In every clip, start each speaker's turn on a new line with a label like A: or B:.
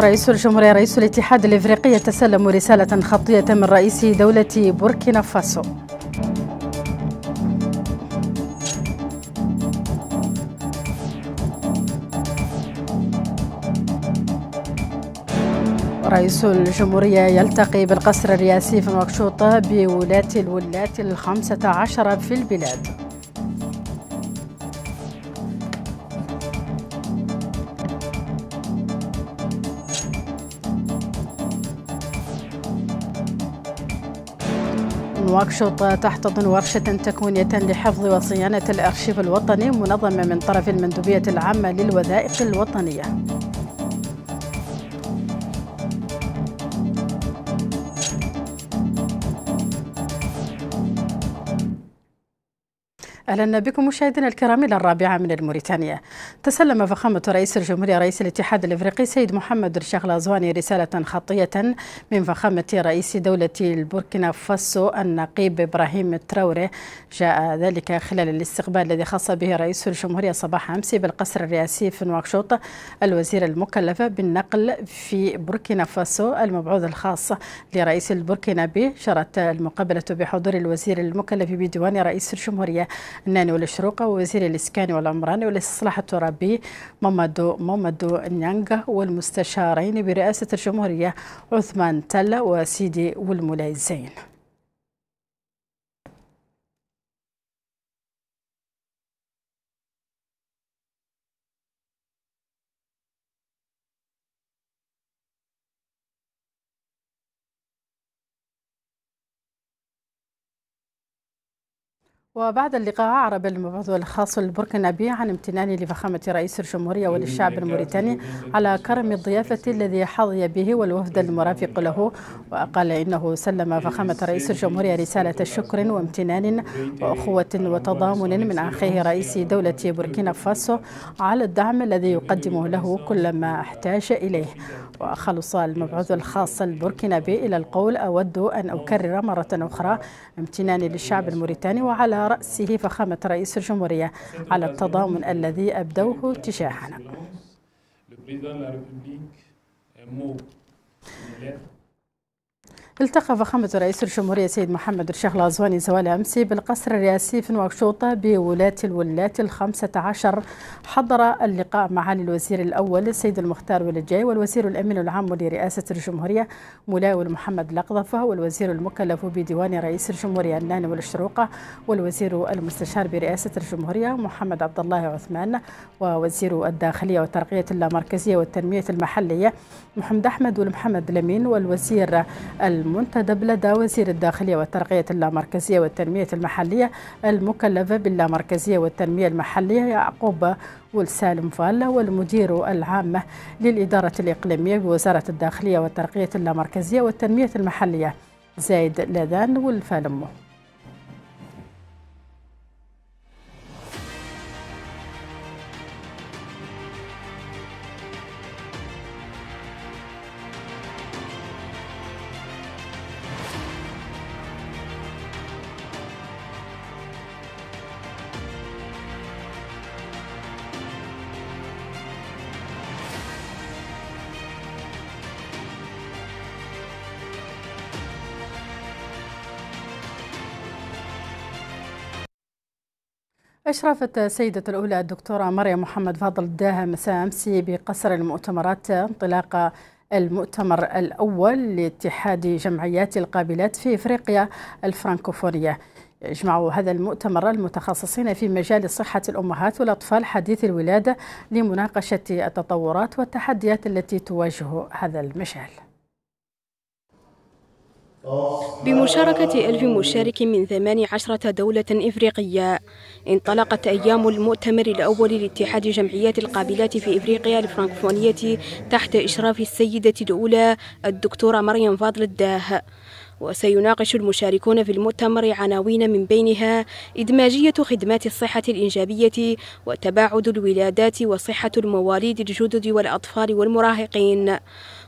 A: رئيس الجمهورية رئيس الاتحاد الإفريقي يتسلم رسالة خطية من رئيس دولة بوركينا فاسو رئيس الجمهورية يلتقي بالقصر الرئاسي في نواكشوط بولاة الولاة الخمسة عشر في البلاد نواكشوط تحتضن ورشة تكوينية لحفظ وصيانة الأرشيف الوطني منظمة من طرف المندوبية العامة للوثائق الوطنية أهلا بكم مشاهدينا الكرام إلى الرابعة من الموريتانيا. تسلم فخامة رئيس الجمهورية رئيس الاتحاد الإفريقي سيد محمد الشيخ لازواني رسالة خطية من فخامة رئيس دولة البوركينا فاسو النقيب إبراهيم تراوري جاء ذلك خلال الاستقبال الذي خص به رئيس الجمهورية صباح أمس بالقصر الرئاسي في نواكشوط الوزيرة المكلفة بالنقل في بوركينا فاسو المبعوث الخاص لرئيس البوركينابي شرت المقابلة بحضور الوزير المكلف بديوان رئيس الجمهورية الناني والشروقة ووزير الإسكان والعمران والإصلاح الترابي مامادو مامادو نيانغ والمستشارين برئاسة الجمهورية عثمان تلا وسيدي والمولاي زين وبعد اللقاء أعرب المبعوث الخاص البركنابي عن امتنانه لفخامة رئيس الجمهورية وللشعب الموريتاني على كرم الضيافة الذي حظي به والوفد المرافق له وقال إنه سلم فخامة رئيس الجمهورية رسالة شكر وامتنان وأخوة وتضامن من أخيه رئيس دولة بوركينا فاسو على الدعم الذي يقدمه له كلما احتاج إليه وخلص المبعوث الخاص البركنابي إلى القول أود أن أكرر مرة أخرى امتناني للشعب الموريتاني وعلى رأسه فخامة رئيس الجمهورية على التضامن الذي أبدوه تجاهنا التقى فخامة رئيس الجمهورية سيد محمد الشيخ لازواني زوال أمس بالقصر الرئاسي في نواكشوطة بولاة الولاة الخمسة عشر حضر اللقاء معالي الوزير الأول السيد المختار ولجاي والوزير الأمين العام لرئاسة الجمهورية ملاول محمد لقضفة والوزير المكلف بديوان رئيس الجمهورية النان والشروقة والوزير المستشار برئاسة الجمهورية محمد عبد الله عثمان ووزير الداخلية والترقية اللامركزية والتنمية المحلية محمد أحمد والمحمد لمين والوزير المنتدب لدى وزير الداخلية والترقية اللامركزية والتنمية المحلية المكلفة باللامركزية والتنمية المحلية يعقوب والسالم فالا والمدير العام للإدارة الإقليمية بوزارة الداخلية والترقية اللامركزية والتنمية المحلية زايد لذان والفالمو أشرفت السيدة الأولى الدكتورة مريم محمد فاضل الداها مساء أمس بقصر المؤتمرات انطلاق المؤتمر الأول لاتحاد جمعيات القابلات في إفريقيا الفرنكوفونية يجمع هذا المؤتمر المتخصصين في مجال صحة الأمهات والأطفال حديث الولادة لمناقشة التطورات والتحديات التي تواجه هذا المجال
B: بمشاركة ألف مشارك من 18 دولة إفريقية انطلقت أيام المؤتمر الأول لاتحاد جمعيات القابلات في إفريقيا الفرنكفونية تحت إشراف السيدة الأولى الدكتورة مريم فاضل الداه وسيناقش المشاركون في المؤتمر عناوين من بينها إدماجية خدمات الصحة الإنجابية وتباعد الولادات وصحة المواليد الجدد والأطفال والمراهقين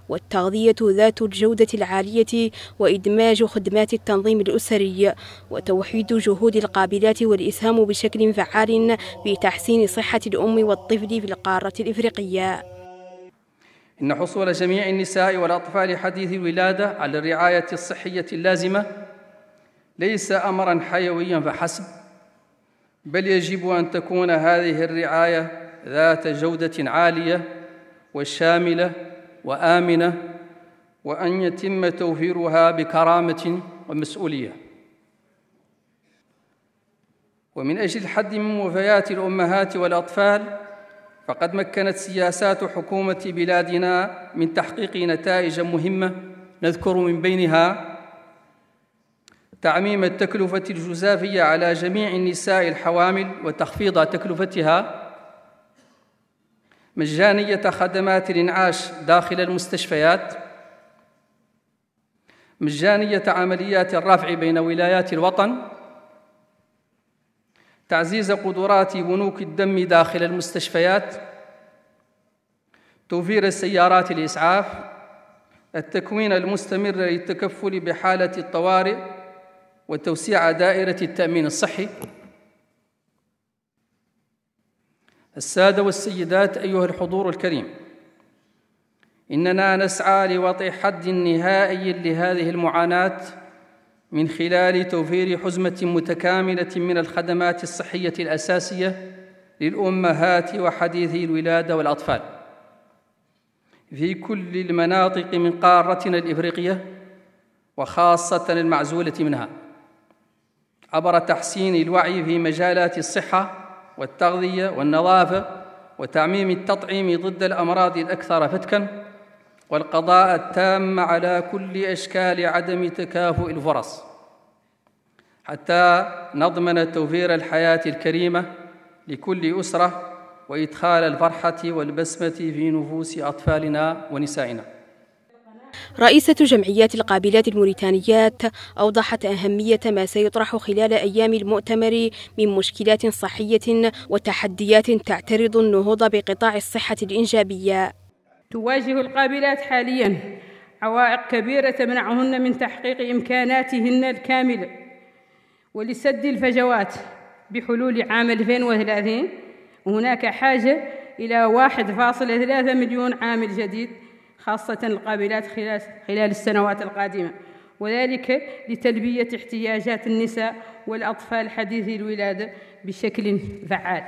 B: والتغذية ذات الجودة العالية وإدماج خدمات التنظيم الأسري وتوحيد جهود القابلات والإسهام بشكل فعال في تحسين صحة الأم والطفل في القارة الإفريقية
C: إن حصول جميع النساء والأطفال حديث الولادة على الرعاية الصحية اللازمة ليس أمرا حيويا فحسب بل يجب أن تكون هذه الرعاية ذات جودة عالية وشاملة وآمنة وأن يتم توفيرها بكرامة ومسؤولية ومن أجل الحد من وفيات الأمهات والأطفال فقد مكنت سياسات حكومة بلادنا من تحقيق نتائج مهمة نذكر من بينها تعميم التكلفة الجزافية على جميع النساء الحوامل وتخفيض تكلفتها مجانية خدمات الإنعاش داخل المستشفيات مجانية عمليات الرفع بين ولايات الوطن تعزيز قدرات بنوك الدم داخل المستشفيات توفير السيارات الإسعاف التكوين المستمر للتكفل بحالة الطوارئ وتوسيع دائرة التأمين الصحي السادة والسيدات أيها الحضور الكريم إننا نسعى لوضع حد نهائي لهذه المعاناة من خلال توفير حزمة متكاملة من الخدمات الصحية الأساسية للأمهات وحديثي الولادة والأطفال في كل المناطق من قارتنا الإفريقية وخاصة المعزولة منها عبر تحسين الوعي في مجالات الصحة والتغذية والنظافة وتعميم التطعيم ضد الأمراض الأكثر فتكًا والقضاء التام على كل اشكال عدم تكافؤ الفرص حتى نضمن توفير الحياه الكريمه لكل اسره وادخال الفرحه والبسمه في نفوس اطفالنا ونسائنا
B: رئيسة جمعيات القابلات الموريتانيات أوضحت أهمية ما سيطرح خلال أيام المؤتمر من مشكلات صحية وتحديات تعترض النهوض بقطاع الصحة الإنجابية تواجه القابلات حالياً عوائق كبيرة تمنعهن من تحقيق إمكاناتهن الكاملة ولسد الفجوات بحلول عام 2030 هناك حاجة إلى 1.3 مليون عامل جديد خاصة القابلات خلال, خلال السنوات القادمة وذلك لتلبية احتياجات النساء والأطفال حديثي الولادة بشكل فعال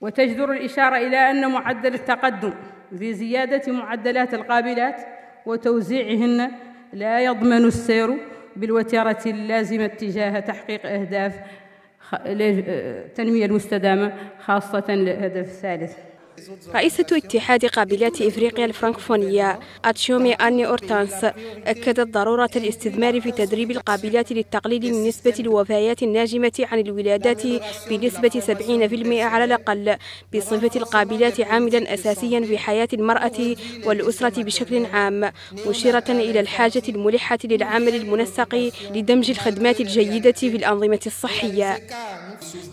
B: وتجدر الإشارة إلى أن معدل التقدم في زيادة معدلات القابلات وتوزيعهن لا يضمن السير بالوتيرة اللازمة تجاه تحقيق أهداف التنمية آه، المستدامة خاصة الهدف الثالث رئيسة اتحاد قابلات إفريقيا الفرنكفونية أتشومي أني أورتانس أكدت ضرورة الاستثمار في تدريب القابلات للتقليل من نسبة الوفيات الناجمة عن الولادات بنسبة 70% على الأقل بصفة القابلات عاملا أساسيا في حياة المرأة والأسرة بشكل عام مشيرة إلى الحاجة الملحة للعمل المنسق لدمج الخدمات الجيدة في الأنظمة الصحية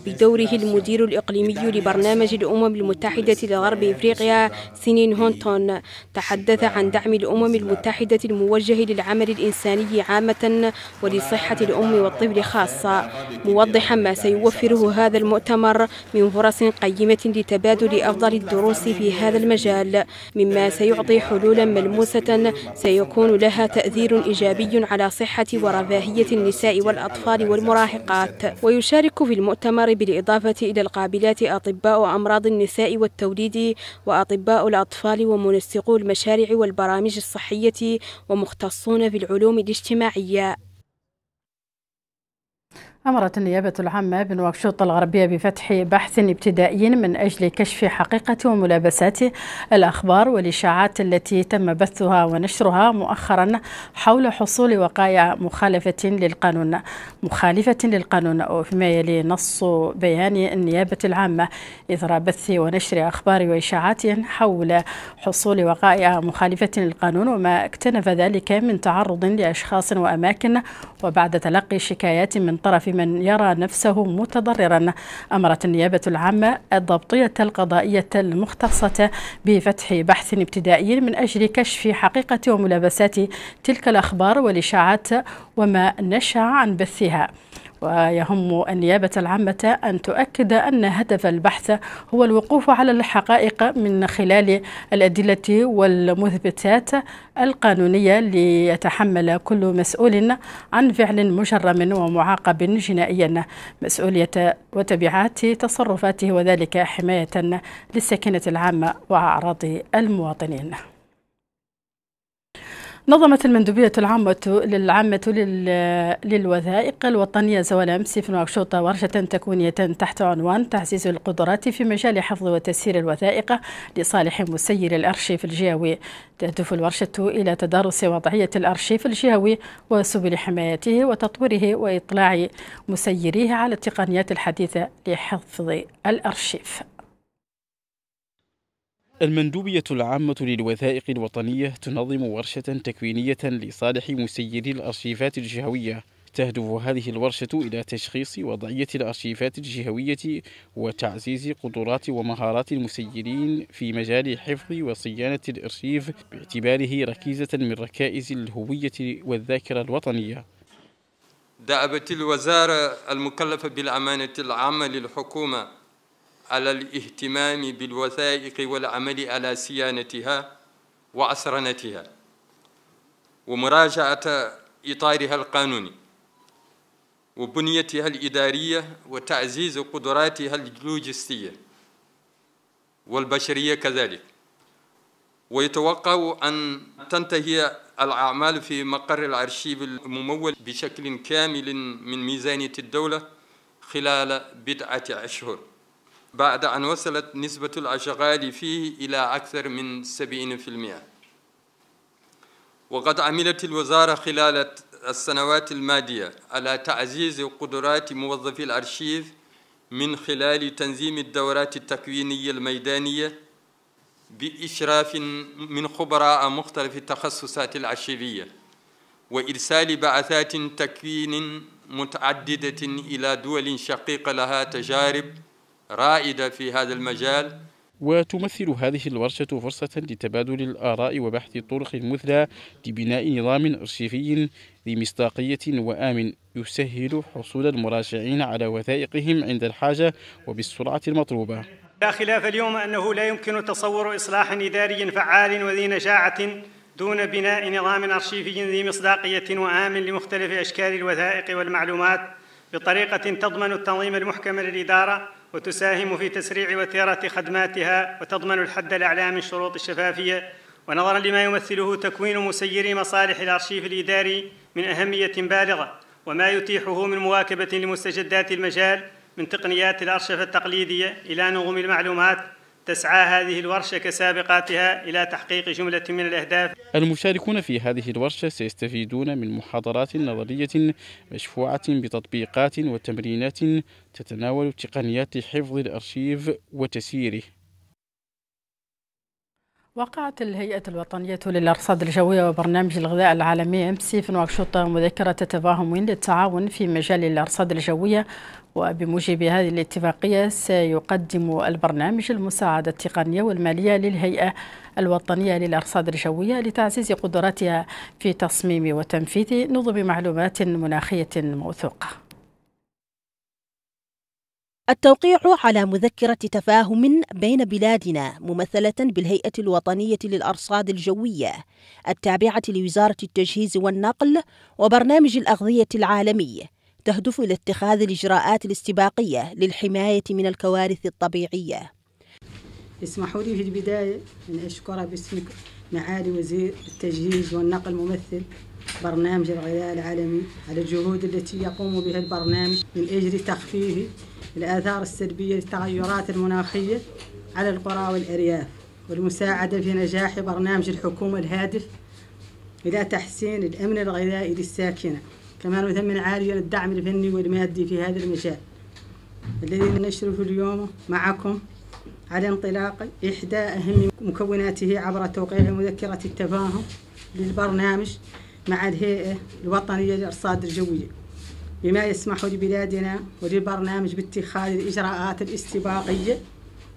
B: بدوره المدير الإقليمي لبرنامج الأمم المتحدة غرب إفريقيا سنين هونتون تحدث عن دعم الأمم المتحدة الموجه للعمل الإنساني عامة ولصحة الأم والطفل خاصة موضحا ما سيوفره هذا المؤتمر من فرص قيمة لتبادل أفضل الدروس في هذا المجال مما سيعطي حلولا ملموسة سيكون لها تأثير إيجابي على صحة ورفاهية النساء والأطفال والمراهقات ويشارك في المؤتمر بالإضافة إلى القابلات أطباء أمراض النساء والتوليد التقليدي وأطباء الأطفال ومنسقو المشاريع والبرامج الصحية ومختصون في العلوم الاجتماعية
A: أمرت النيابة العامة بنواكشوط الغربية بفتح بحث ابتدائي من أجل كشف حقيقة وملابسات الأخبار والإشاعات التي تم بثها ونشرها مؤخرا حول حصول وقائع مخالفة للقانون مخالفة للقانون وفيما يلي نص بيان النيابة العامة إثر بث ونشر أخبار وإشاعات حول حصول وقائع مخالفة للقانون وما اكتنف ذلك من تعرض لأشخاص وأماكن وبعد تلقي شكايات من طرف من يرى نفسه متضررا أمرت النيابة العامة الضبطية القضائية المختصة بفتح بحث ابتدائي من أجل كشف حقيقة وملابسات تلك الأخبار والإشاعات وما نشأ عن بثها ويهم النيابة العامة أن تؤكد أن هدف البحث هو الوقوف على الحقائق من خلال الأدلة والمثبتات القانونية ليتحمل كل مسؤول عن فعل مجرم ومعاقب جنائيا مسؤولية وتبعات تصرفاته وذلك حماية للسكينة العامة وأعراض المواطنين نظمت المندوبية العامة للعامة للوثائق الوطنية زوال أمس في نواكشوطة ورشة تكوينية تحت عنوان تعزيز القدرات في مجال حفظ وتسيير الوثائق لصالح مسير الأرشيف الجهوي تهدف الورشة إلى تدارس وضعية الأرشيف الجهوي وسبل حمايته وتطويره وإطلاع مسيريه على التقنيات الحديثة لحفظ الأرشيف
D: المندوبية العامة للوثائق الوطنية تنظم ورشة تكوينية لصالح مسيري الأرشيفات الجهوية تهدف هذه الورشة إلى تشخيص وضعية الأرشيفات الجهوية وتعزيز قدرات ومهارات المسيرين في مجال حفظ وصيانة الأرشيف باعتباره ركيزة من ركائز الهوية والذاكرة الوطنية
E: دعبت الوزارة المكلفة بالأمانة العامة للحكومة على الاهتمام بالوثائق والعمل على صيانتها وعصرنتها ومراجعة إطارها القانوني وبنيتها الإدارية وتعزيز قدراتها اللوجستية والبشرية كذلك ويتوقع أن تنتهي الأعمال في مقر الأرشيف الممول بشكل كامل من ميزانية الدولة خلال بضعة أشهر بعد أن وصلت نسبة الأشغال فيه إلى أكثر من 70% وقد عملت الوزارة خلال السنوات الماضية على تعزيز قدرات موظفي الأرشيف من خلال تنظيم الدورات التكوينية الميدانية بإشراف من خبراء مختلف التخصصات العشيرية وإرسال بعثات تكوين متعددة إلى دول شقيقة لها تجارب رائدة في هذا المجال
D: وتمثل هذه الورشة فرصة لتبادل الآراء وبحث الطرق المثلى لبناء نظام أرشيفي ذي مصداقية وآمن يسهل حصول المراجعين على وثائقهم عند الحاجة وبالسرعة المطلوبة
C: لا خلاف اليوم أنه لا يمكن تصور إصلاح إداري فعال وذي نجاعة دون بناء نظام أرشيفي ذي مصداقية وآمن لمختلف أشكال الوثائق والمعلومات بطريقة تضمن التنظيم المحكم للإدارة وتساهم في تسريع وتيرة خدماتها وتضمن الحد الأعلى من شروط الشفافية ونظرا لما يمثله تكوين مسيري مصالح الأرشيف الإداري من أهمية بالغة وما يتيحه من مواكبة لمستجدات المجال من تقنيات الأرشفة التقليدية إلى نظم المعلومات تسعى هذه الورشة كسابقاتها إلى تحقيق جملة من الأهداف
D: المشاركون في هذه الورشة سيستفيدون من محاضرات نظرية مشفوعة بتطبيقات وتمرينات تتناول تقنيات حفظ الأرشيف وتسييره
A: وقعت الهيئة الوطنية للأرصاد الجوية وبرنامج الغذاء العالمي أمسي في نواكشوط مذكرة تفاهم للتعاون في مجال الأرصاد الجوية وبموجب هذه الاتفاقية سيقدم البرنامج المساعدة التقنية والمالية للهيئة الوطنية للأرصاد الجوية لتعزيز قدراتها في تصميم وتنفيذ نظم معلومات مناخية موثوقة
F: التوقيع على مذكرة تفاهم بين بلادنا ممثلة بالهيئة الوطنية للأرصاد الجوية التابعة لوزارة التجهيز والنقل وبرنامج الأغذية العالمي تهدف إلى اتخاذ الإجراءات الاستباقية للحماية من الكوارث الطبيعية اسمحوا لي في البداية أن أشكر باسمك معالي وزير التجهيز والنقل ممثل برنامج الغذاء العالمي على الجهود التي يقوم بها البرنامج من أجل تخفيف الآثار السلبية للتغيرات المناخية على القرى والأرياف
A: والمساعدة في نجاح برنامج الحكومة الهادف إلى تحسين الأمن الغذائي للساكنة كما نثمن عاليا الدعم الفني والمادي في هذا المجال الذي نشرف اليوم معكم على انطلاق إحدى أهم مكوناته عبر توقيع مذكرة التفاهم للبرنامج مع الهيئة الوطنية للأرصاد الجوية بما يسمح لبلادنا وللبرنامج باتخاذ الإجراءات الاستباقية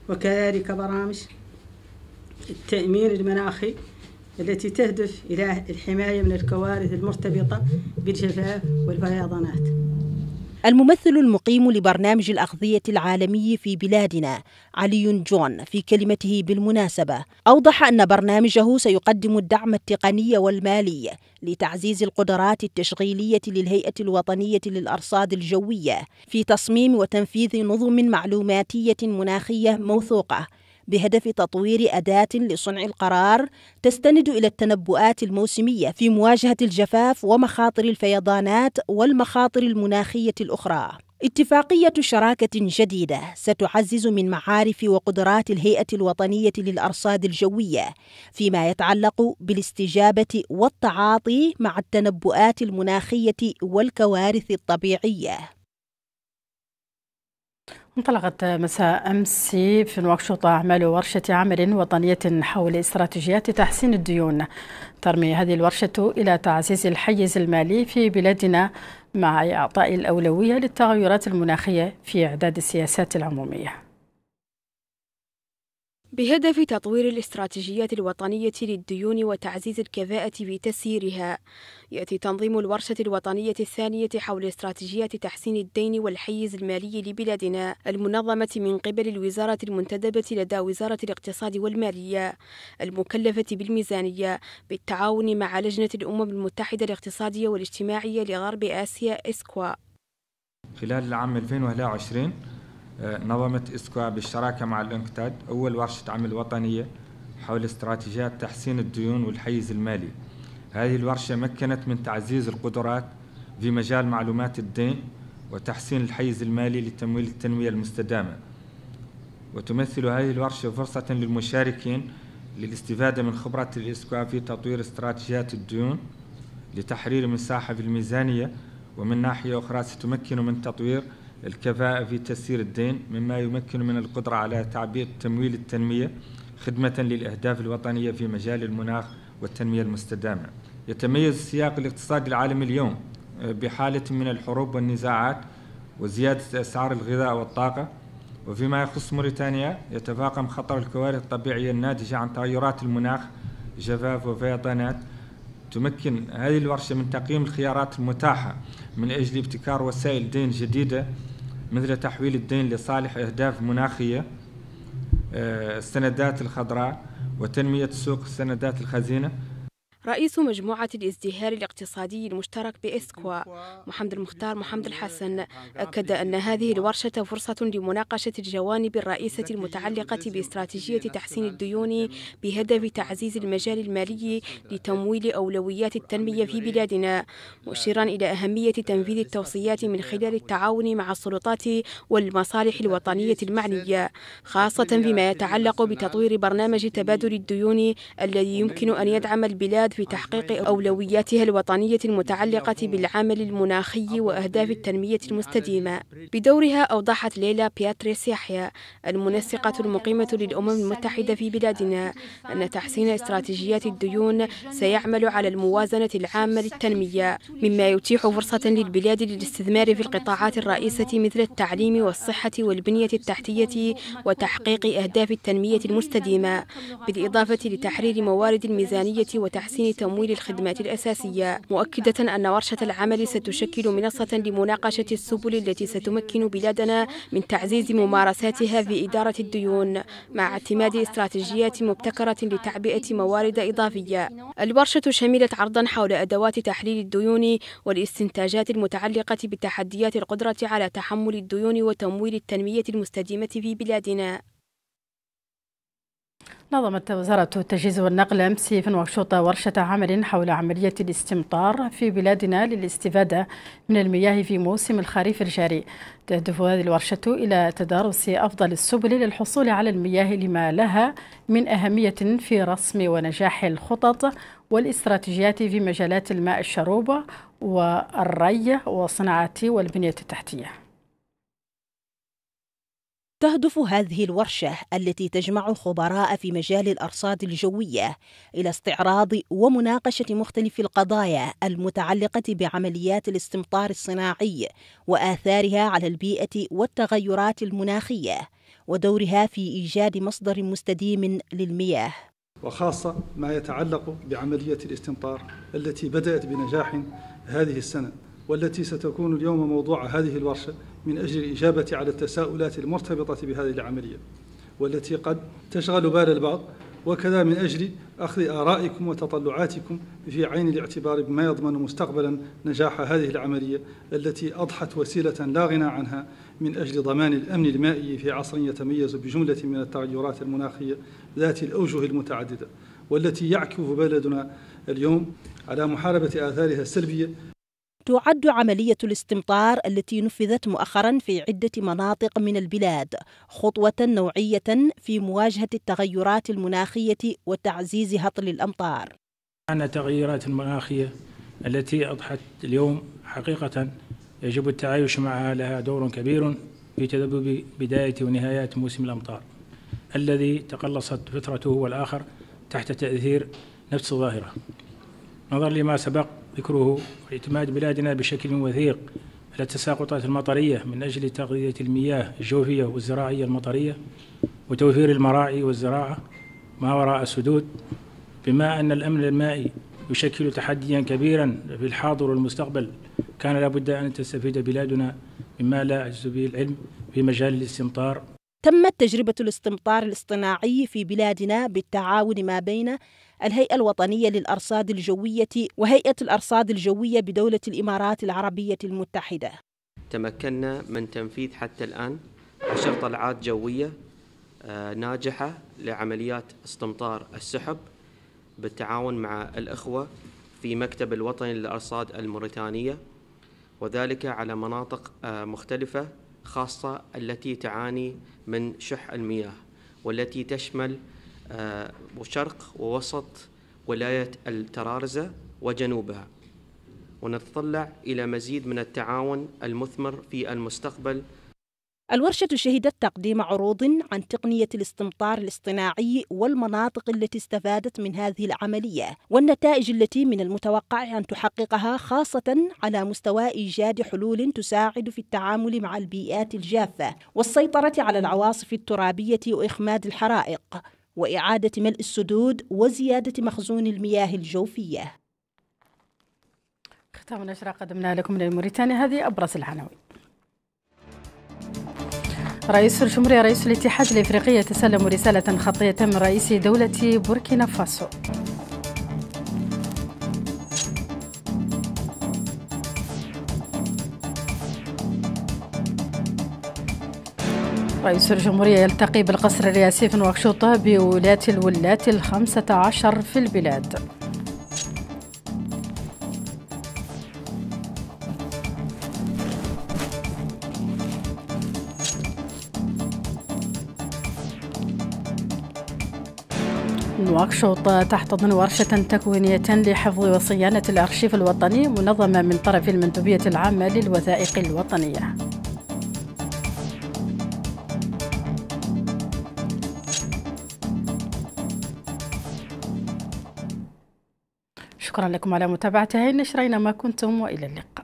A: وكذلك برامج التأمين المناخي التي تهدف إلى الحماية من
F: الكوارث المرتبطة بالجفاف والفيضانات الممثل المقيم لبرنامج الأغذية العالمي في بلادنا علي جون في كلمته بالمناسبة أوضح أن برنامجه سيقدم الدعم التقني والمالي لتعزيز القدرات التشغيلية للهيئة الوطنية للأرصاد الجوية في تصميم وتنفيذ نظم معلوماتية مناخية موثوقة بهدف تطوير أداة لصنع القرار تستند إلى التنبؤات الموسمية في مواجهة الجفاف ومخاطر الفيضانات والمخاطر المناخية الأخرى. اتفاقية شراكة جديدة ستعزز من معارف وقدرات الهيئة الوطنية للأرصاد الجوية فيما يتعلق بالاستجابة والتعاطي مع التنبؤات المناخية والكوارث الطبيعية.
A: انطلقت مساء أمس في نواكشوط أعمال ورشة عمل وطنية حول استراتيجيات تحسين الديون ترمي هذه الورشة إلى تعزيز الحيز المالي في بلادنا مع إعطاء الأولوية للتغيرات المناخية في إعداد السياسات العمومية
B: بهدف تطوير الاستراتيجيات الوطنية للديون وتعزيز الكفاءة في تسييرها يأتي تنظيم الورشة الوطنية الثانية حول استراتيجيات تحسين الدين والحيز المالي لبلادنا المنظمة من قبل الوزارة المنتدبة لدى وزارة الاقتصاد والمالية المكلفة بالميزانية بالتعاون مع لجنة الأمم المتحدة الاقتصادية والاجتماعية لغرب آسيا إسكوا
G: خلال العام 2021 نظمت إسكوا بالشراكة مع الإنكتاد أول ورشة عمل وطنية حول استراتيجيات تحسين الديون والحيز المالي هذه الورشة مكنت من تعزيز القدرات في مجال معلومات الدين وتحسين الحيز المالي لتمويل التنمية المستدامة وتمثل هذه الورشة فرصة للمشاركين للاستفادة من خبرة الإسكوا في تطوير استراتيجيات الديون لتحرير مساحة في الميزانية ومن ناحية أخرى ستمكن من تطوير الكفاءة في تسيير الدين مما يمكن من القدرة على تعبئة تمويل التنمية خدمة للأهداف الوطنية في مجال المناخ والتنمية المستدامة يتميز السياق الاقتصادي العالمي اليوم آه، بحالة من الحروب والنزاعات وزيادة أسعار الغذاء والطاقة وفيما يخص موريتانيا يتفاقم خطر الكوارث الطبيعية الناتجة عن تغيرات المناخ جفاف وفيضانات تمكن هذه الورشة من تقييم الخيارات المتاحة من أجل ابتكار وسائل دين جديدة مثل تحويل الدين لصالح أهداف مناخية آه، السندات الخضراء وتنمية سوق السندات الخزينة
B: رئيس مجموعة الازدهار الاقتصادي المشترك بإسكوا محمد المختار محمد الحسن أكد أن هذه الورشة فرصة لمناقشة الجوانب الرئيسة المتعلقة باستراتيجية تحسين الديون بهدف تعزيز المجال المالي لتمويل أولويات التنمية في بلادنا مشيرا إلى أهمية تنفيذ التوصيات من خلال التعاون مع السلطات والمصالح الوطنية المعنية خاصة فيما يتعلق بتطوير برنامج تبادل الديون الذي يمكن أن يدعم البلاد البلاد في تحقيق أولوياتها الوطنية المتعلقة بالعمل المناخي وأهداف التنمية المستديمة بدورها أوضحت ليلى بياتريس يحيى المنسقة المقيمة للأمم المتحدة في بلادنا أن تحسين استراتيجيات الديون سيعمل على الموازنة العامة للتنمية مما يتيح فرصة للبلاد للاستثمار في القطاعات الرئيسة مثل التعليم والصحة والبنية التحتية وتحقيق أهداف التنمية المستديمة بالإضافة لتحرير موارد الميزانية وتحسين تمكين تمويل الخدمات الأساسية مؤكدة أن ورشة العمل ستشكل منصة لمناقشة السبل التي ستمكن بلادنا من تعزيز ممارساتها في إدارة الديون مع اعتماد استراتيجيات مبتكرة لتعبئة موارد إضافية الورشة شملت عرضا حول أدوات تحليل الديون والاستنتاجات المتعلقة بتحديات القدرة على تحمل الديون وتمويل التنمية المستديمة في بلادنا
A: نظمت وزارة التجهيز والنقل أمس في نواكشوط ورشة عمل حول عملية الاستمطار في بلادنا للاستفادة من المياه في موسم الخريف الجاري تهدف هذه الورشة إلى تدارس أفضل السبل للحصول على المياه لما لها من أهمية في رسم ونجاح الخطط والاستراتيجيات في مجالات الماء الشروب والري والصناعة والبنية التحتية
F: تهدف هذه الورشة التي تجمع خبراء في مجال الأرصاد الجوية إلى استعراض ومناقشة مختلف القضايا المتعلقة بعمليات الاستمطار الصناعي وآثارها على البيئة والتغيرات المناخية ودورها في إيجاد مصدر مستديم للمياه.
C: وخاصة ما يتعلق بعملية الاستمطار التي بدأت بنجاح هذه السنة والتي ستكون اليوم موضوع هذه الورشة من أجل الإجابة على التساؤلات المرتبطة بهذه العملية والتي قد تشغل بال البعض وكذا من أجل أخذ آرائكم وتطلعاتكم في عين الاعتبار بما يضمن مستقبلا نجاح هذه العملية التي أضحت وسيلة لا غنى عنها من أجل ضمان الأمن المائي في عصر يتميز بجملة من التغيرات المناخية ذات الأوجه المتعددة والتي يعكف بلدنا اليوم على محاربة آثارها السلبية
F: تعد عملية الاستمطار التي نفذت مؤخرا في عدة مناطق من البلاد خطوة نوعية في مواجهة التغيرات المناخية وتعزيز هطل الأمطار.
G: أن التغيرات المناخية التي أضحت اليوم حقيقة يجب التعايش معها لها دور كبير في تذبذب بداية ونهايات موسم الأمطار الذي تقلصت فترته والآخر تحت تأثير نفس الظاهرة نظرا لما سبق ذكره اعتماد بلادنا بشكل وثيق على التساقطات المطرية من أجل تغذية المياه الجوفية والزراعية المطرية وتوفير المراعي والزراعة ما وراء السدود بما أن الأمن المائي يشكل تحديا كبيرا في الحاضر والمستقبل كان لابد أن تستفيد بلادنا مما لا أجز به العلم في مجال الاستمطار
F: تمت تجربة الاستمطار الاصطناعي في بلادنا بالتعاون ما بين الهيئة الوطنية للأرصاد الجوية وهيئة الأرصاد الجوية بدولة الإمارات العربية المتحدة
C: تمكنا من تنفيذ حتى الآن عشر طلعات جوية آه، ناجحة لعمليات استمطار السحب بالتعاون مع الأخوة في مكتب الوطني للأرصاد الموريتانية وذلك على مناطق آه، مختلفة خاصة التي تعاني من شح المياه والتي تشمل آه، وشرق ووسط ولاية الترارزة وجنوبها ونتطلع إلى مزيد من التعاون المثمر في المستقبل
F: الورشة شهدت تقديم عروض عن تقنية الاستمطار الاصطناعي والمناطق التي استفادت من هذه العملية والنتائج التي من المتوقع أن تحققها خاصة على مستوى إيجاد حلول تساعد في التعامل مع البيئات الجافة والسيطرة على العواصف الترابية وإخماد الحرائق وإعادة ملء السدود وزيادة مخزون المياه الجوفية
A: ختام النشرة قدمنا لكم من
F: موريتانيا هذه أبرز العناوين
A: رئيس الجمهورية رئيس الاتحاد الإفريقي يتسلم رسالة خطية من رئيس دولة بوركينا فاسو رئيس الجمهورية يلتقي بالقصر الرئاسي في نواكشوط بولاة الولاة الخمسة عشر في البلاد نواكشوط تحتضن ورشة تكوينية لحفظ وصيانة الأرشيف الوطني منظمة من طرف المندوبية العامة للوثائق الوطنية شكرا لكم على متابعتها هذه ما كنتم وإلى اللقاء